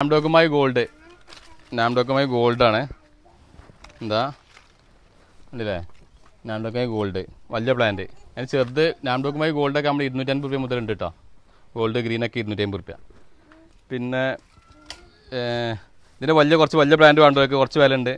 നാംഡോക്കുമായി gold നാംഡോക്കുമായി ഗോൾഡാണ് എന്താ ഉണ്ടല്ലേ നാംഡോക്കുമായി gold വലിയ പ്ലാന്റ് അതിന് ചെറുത് നാംഡോക്കുമായി ഗോൾഡൊക്കെ നമ്മൾ ഇരുന്നൂറ്റമ്പത് രൂപ മുതൽ ഉണ്ട് കേട്ടോ ഗോൾഡ് ഗ്രീനൊക്കെ ഇരുന്നൂറ്റമ്പത് രൂപ പിന്നെ ഇതിൻ്റെ വലിയ കുറച്ച് വലിയ പ്ലാന്റ് വേണ്ടവർക്ക് കുറച്ച് വില ഉണ്ട്